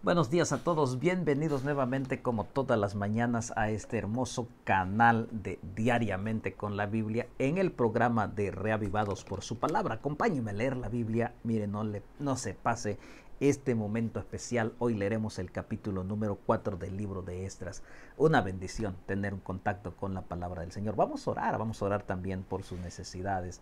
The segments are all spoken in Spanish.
Buenos días a todos, bienvenidos nuevamente como todas las mañanas a este hermoso canal de Diariamente con la Biblia en el programa de Reavivados por su Palabra. Acompáñenme a leer la Biblia, mire, no, le, no se pase este momento especial. Hoy leeremos el capítulo número 4 del libro de Estras. Una bendición tener un contacto con la palabra del Señor. Vamos a orar, vamos a orar también por sus necesidades.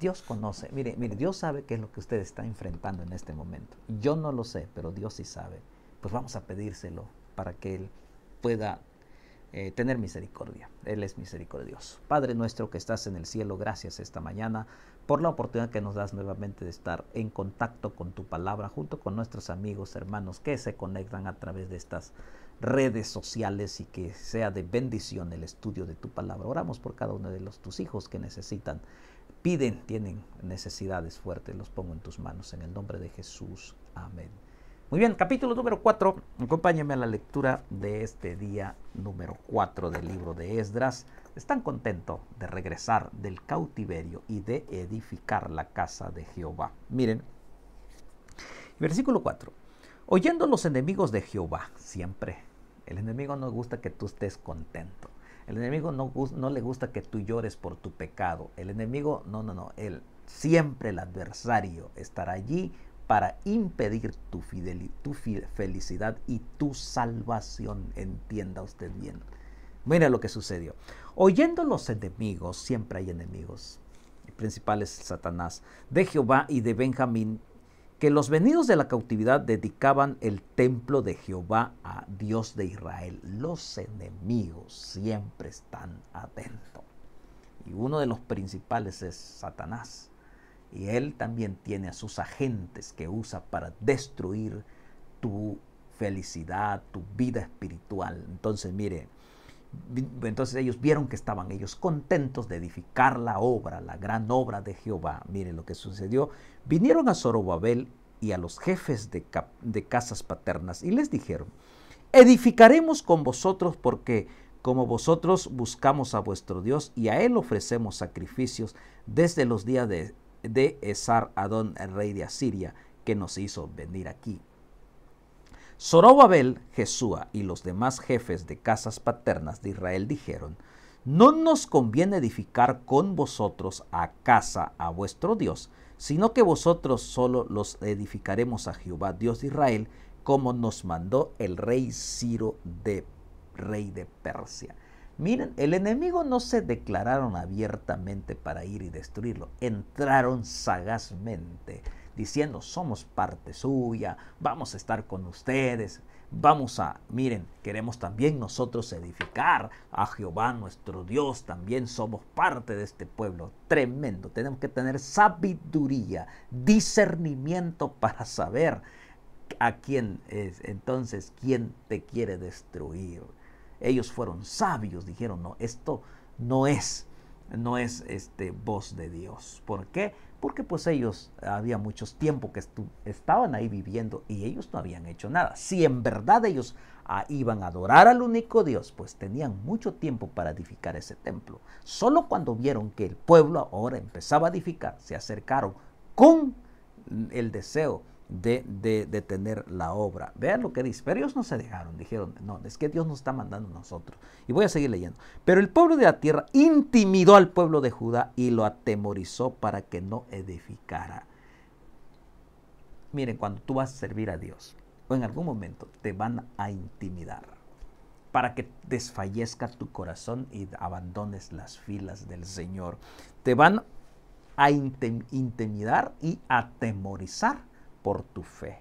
Dios conoce, mire, mire, Dios sabe qué es lo que usted está enfrentando en este momento. Yo no lo sé, pero Dios sí sabe. Pues vamos a pedírselo para que Él pueda eh, tener misericordia. Él es misericordioso. Padre nuestro que estás en el cielo, gracias esta mañana por la oportunidad que nos das nuevamente de estar en contacto con tu palabra junto con nuestros amigos, hermanos que se conectan a través de estas redes sociales y que sea de bendición el estudio de tu palabra. Oramos por cada uno de los, tus hijos que necesitan, piden, tienen necesidades fuertes, los pongo en tus manos en el nombre de Jesús. Amén. Muy bien, capítulo número 4. Acompáñame a la lectura de este día número 4 del libro de Esdras están contentos de regresar del cautiverio y de edificar la casa de Jehová. Miren, versículo 4. Oyendo los enemigos de Jehová, siempre. El enemigo no gusta que tú estés contento. El enemigo no, le gusta que tú llores por tu pecado. El enemigo, no, no, no. Él, siempre el adversario estará allí para impedir tu, tu felicidad y tu salvación. Entienda usted bien. Mira lo que sucedió. Oyendo los enemigos, siempre hay enemigos, el principal es Satanás, de Jehová y de Benjamín, que los venidos de la cautividad dedicaban el templo de Jehová a Dios de Israel. Los enemigos siempre están atentos. Y uno de los principales es Satanás. Y él también tiene a sus agentes que usa para destruir tu felicidad, tu vida espiritual. Entonces, mire, entonces ellos vieron que estaban ellos contentos de edificar la obra, la gran obra de Jehová. miren lo que sucedió. Vinieron a Zorobabel y a los jefes de, casas paternas y les dijeron, edificaremos con vosotros porque como vosotros buscamos a vuestro Dios y a él ofrecemos sacrificios desde los días de, de Esar Adón, el rey de Asiria, que nos hizo venir aquí. Zorobabel, Jesúa y los demás jefes de casas paternas de Israel dijeron, no nos conviene edificar con vosotros a casa a vuestro Dios, sino que vosotros solo los edificaremos a Jehová Dios de Israel, como nos mandó el rey Ciro de rey de Persia. Miren, el enemigo no se declararon abiertamente para ir y destruirlo, entraron sagazmente diciendo, somos parte suya, vamos a estar con ustedes, vamos a, miren, queremos también nosotros edificar a Jehová nuestro Dios, también somos parte de este pueblo, tremendo, tenemos que tener sabiduría, discernimiento para saber a quién es entonces, quién te quiere destruir. Ellos fueron sabios, dijeron, no, esto no es, no es este voz de Dios. ¿Por qué? porque pues ellos había muchos tiempo que estaban ahí viviendo y ellos no habían hecho nada. Si en verdad ellos ah, iban a adorar al único Dios, pues tenían mucho tiempo para edificar ese templo. Solo cuando vieron que el pueblo ahora empezaba a edificar, se acercaron con el deseo de, detener la obra. Vean lo que dice. Pero ellos no se dejaron, dijeron, no, es que Dios nos está mandando a nosotros. Y voy a seguir leyendo. Pero el pueblo de la tierra intimidó al pueblo de Judá y lo atemorizó para que no edificara. Miren, cuando tú vas a servir a Dios, o en algún momento te van a intimidar para que desfallezca tu corazón y abandones las filas del Señor. Te van a intimidar y atemorizar por tu fe.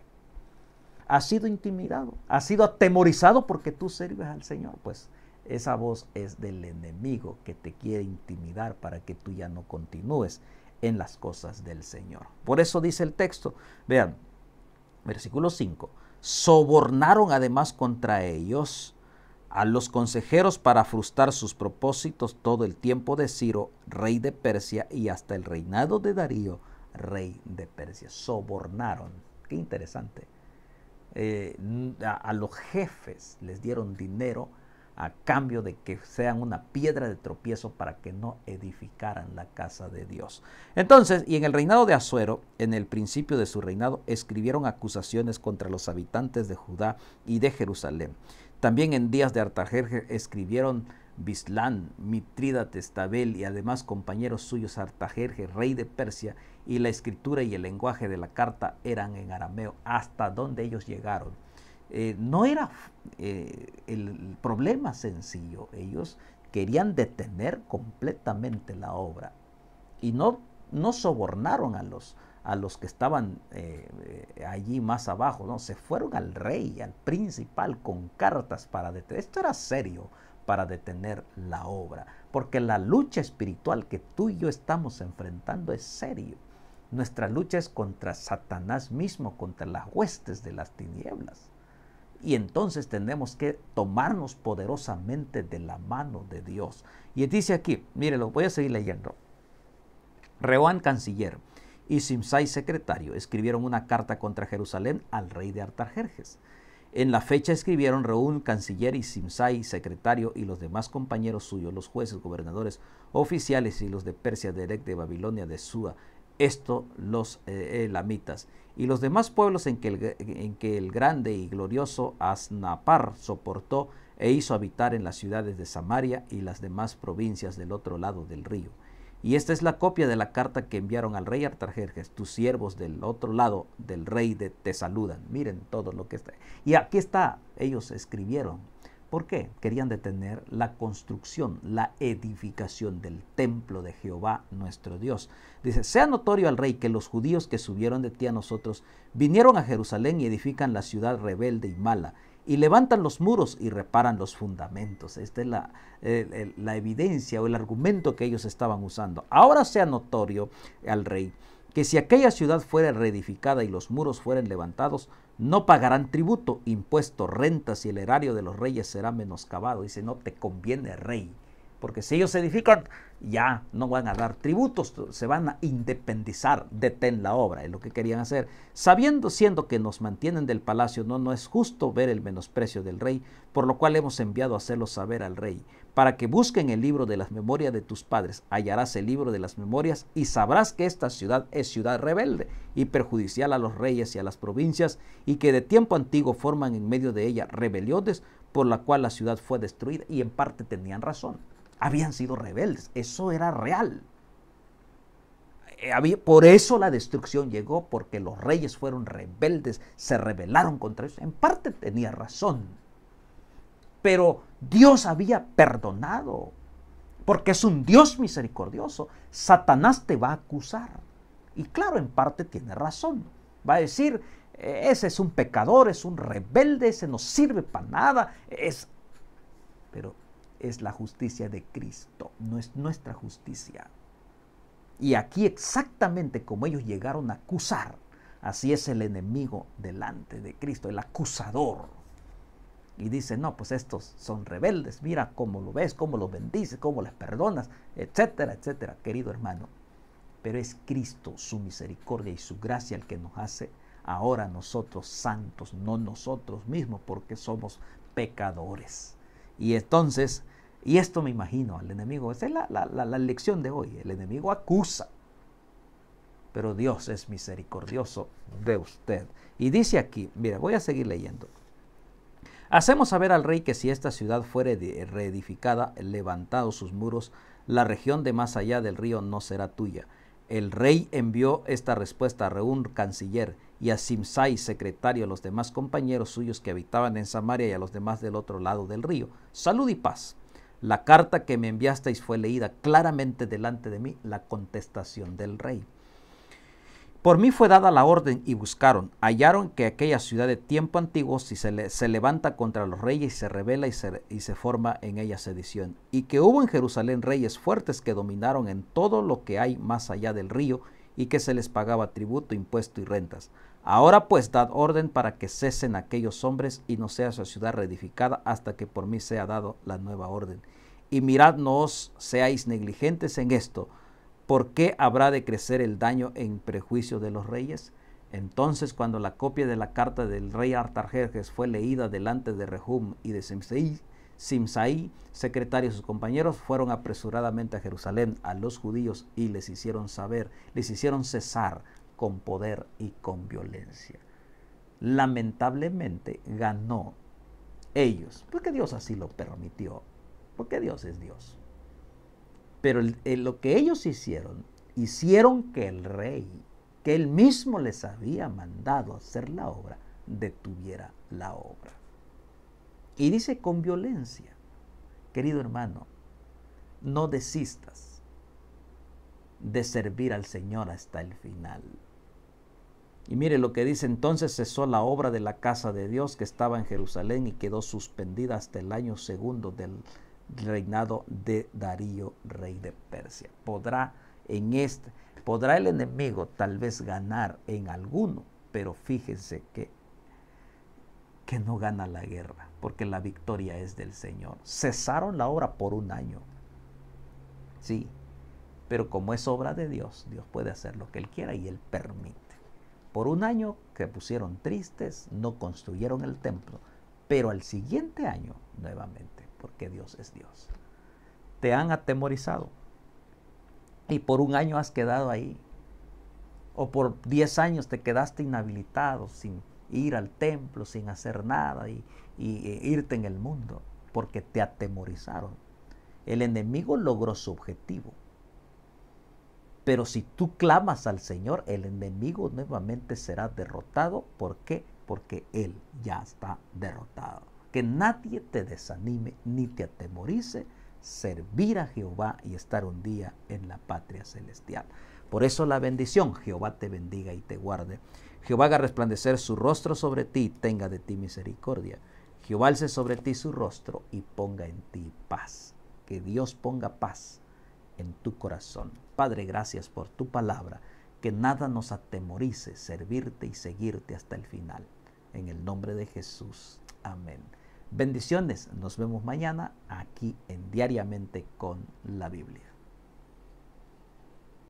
Has sido intimidado, has sido atemorizado porque tú sirves al Señor. Pues esa voz es del enemigo que te quiere intimidar para que tú ya no continúes en las cosas del Señor. Por eso dice el texto, vean, versículo 5, sobornaron además contra ellos a los consejeros para frustrar sus propósitos todo el tiempo de Ciro, rey de Persia, y hasta el reinado de Darío rey de Persia. Sobornaron. Qué interesante. Eh, a, los jefes les dieron dinero a cambio de que sean una piedra de tropiezo para que no edificaran la casa de Dios. Entonces, y en el reinado de Azuero, en el principio de su reinado, escribieron acusaciones contra los habitantes de Judá y de Jerusalén. También en días de Artajerjes escribieron Bislán, Mitrídates, Tabel y además compañeros suyos Artajerje, rey de Persia, y la escritura y el lenguaje de la carta eran en arameo, hasta donde ellos llegaron. Eh, no era eh, el problema sencillo, ellos querían detener completamente la obra y no, no sobornaron a los, a los que estaban eh, allí más abajo, no, se fueron al rey, al principal con cartas para detener. Esto era serio, para detener la obra. Porque la lucha espiritual que tú y yo estamos enfrentando es serio. Nuestra lucha es contra Satanás mismo, contra las huestes de las tinieblas. Y entonces tenemos que tomarnos poderosamente de la mano de Dios. Y dice aquí, mire, lo voy a seguir leyendo. Reoán canciller y Simsai secretario escribieron una carta contra Jerusalén al rey de Artajerjes en la fecha escribieron Reún, canciller y Simsai, secretario, y los demás compañeros suyos, los jueces, gobernadores, oficiales y los de Persia, de de Babilonia, de Sua, esto los elamitas, eh, eh, y los demás pueblos en que, el, grande y glorioso Asnapar soportó e hizo habitar en las ciudades de Samaria y las demás provincias del otro lado del río y esta es la copia de la carta que enviaron al rey Artajerjes. Tus siervos del otro lado del rey de, te saludan. Miren todo lo que está. Y aquí está, ellos escribieron. ¿Por qué? Querían detener la construcción, la edificación del templo de Jehová nuestro Dios. Dice, sea notorio al rey que los judíos que subieron de ti a nosotros vinieron a Jerusalén y edifican la ciudad rebelde y mala y levantan los muros y reparan los fundamentos. Esta es la, la evidencia o el argumento que ellos estaban usando. Ahora sea notorio al rey que si aquella ciudad fuera reedificada y los muros fueran levantados, no pagarán tributo, impuestos, rentas y el erario de los reyes será menoscabado. Dice, no te conviene, rey, porque si ellos se edifican, ya no van a dar tributos, se van a independizar, detén la obra, es lo que querían hacer. Sabiendo, siendo que nos mantienen del palacio, no, no es justo ver el menosprecio del rey, por lo cual hemos enviado a hacerlo saber al rey, para que busquen el libro de las memorias de tus padres, hallarás el libro de las memorias y sabrás que esta ciudad es ciudad rebelde y perjudicial a los reyes y a las provincias, y que de tiempo antiguo forman en medio de ella rebeliones por la cual la ciudad fue destruida, y en parte tenían razón habían sido rebeldes. Eso era real. Eh, por eso la destrucción llegó, porque los reyes fueron rebeldes, se rebelaron contra ellos. En parte tenía razón, pero Dios había perdonado, porque es un Dios misericordioso. Satanás te va a acusar. Y claro, en parte tiene razón. Va a decir, eh, ese es un pecador, es un rebelde, ese no sirve para nada, es... Pero es la justicia de Cristo, no es nuestra justicia. Y aquí exactamente como ellos llegaron a acusar, así es el enemigo delante de Cristo, el acusador. Y dice, no, pues estos son rebeldes, mira cómo lo ves, cómo los bendices, cómo les perdonas, etcétera, etcétera, querido hermano. Pero es Cristo, su misericordia y su gracia el que nos hace ahora nosotros santos, no nosotros mismos, porque somos pecadores. Y entonces y esto me imagino al enemigo. Esa es la, lección de hoy. El enemigo acusa. Pero Dios es misericordioso de usted. Y dice aquí, mira, voy a seguir leyendo. Hacemos saber al rey que si esta ciudad fuere reedificada, levantados sus muros, la región de más allá del río no será tuya. El rey envió esta respuesta a Reún, canciller, y a Simsai, secretario, a los demás compañeros suyos que habitaban en Samaria y a los demás del otro lado del río. Salud y paz. La carta que me enviasteis fue leída claramente delante de mí, la contestación del rey. Por mí fue dada la orden y buscaron, hallaron que aquella ciudad de tiempo antiguo si se, levanta contra los reyes y se revela y se forma en ella sedición, y que hubo en Jerusalén reyes fuertes que dominaron en todo lo que hay más allá del río y que se les pagaba tributo, impuesto y rentas. Ahora pues dad orden para que cesen aquellos hombres y no sea su ciudad reedificada hasta que por mí sea dado la nueva orden. Y mirad, no os seáis negligentes en esto, porque habrá de crecer el daño en prejuicio de los reyes. Entonces cuando la copia de la carta del rey Artajerjes fue leída delante de Rehum y de Simsaí, secretario y sus compañeros, fueron apresuradamente a Jerusalén a los judíos y les hicieron saber, les hicieron cesar con poder y con violencia. Lamentablemente ganó ellos, porque Dios así lo permitió, porque Dios es Dios. Pero eh, lo que ellos hicieron, hicieron que el rey, que él mismo les había mandado hacer la obra, detuviera la obra. Y dice con violencia, querido hermano, no desistas de servir al Señor hasta el final. Y mire lo que dice, entonces cesó la obra de la casa de Dios que estaba en Jerusalén y quedó suspendida hasta el año segundo del reinado de Darío, rey de Persia. Podrá en este, podrá el enemigo tal vez ganar en alguno, pero fíjense que que no gana la guerra, porque la victoria es del Señor. Cesaron la obra por un año. Sí, pero como es obra de Dios, Dios puede hacer lo que Él quiera y Él permite. Por un año que pusieron tristes, no construyeron el templo, pero al siguiente año nuevamente, porque Dios es Dios. Te han atemorizado y por un año has quedado ahí. O por diez años te quedaste inhabilitado sin ir al templo, sin hacer nada y, e irte en el mundo, porque te atemorizaron. El enemigo logró su objetivo, pero si tú clamas al Señor, el enemigo nuevamente será derrotado. ¿Por qué? Porque Él ya está derrotado. Que nadie te desanime ni te atemorice servir a Jehová y estar un día en la patria celestial. Por eso la bendición, Jehová te bendiga y te guarde. Jehová haga resplandecer su rostro sobre ti y tenga de ti misericordia. Jehová alce sobre ti su rostro y ponga en ti paz. Que Dios ponga paz en tu corazón. Padre, gracias por tu palabra, que nada nos atemorice servirte y seguirte hasta el final. En el nombre de Jesús. Amén. Bendiciones. Nos vemos mañana aquí en Diariamente con la Biblia.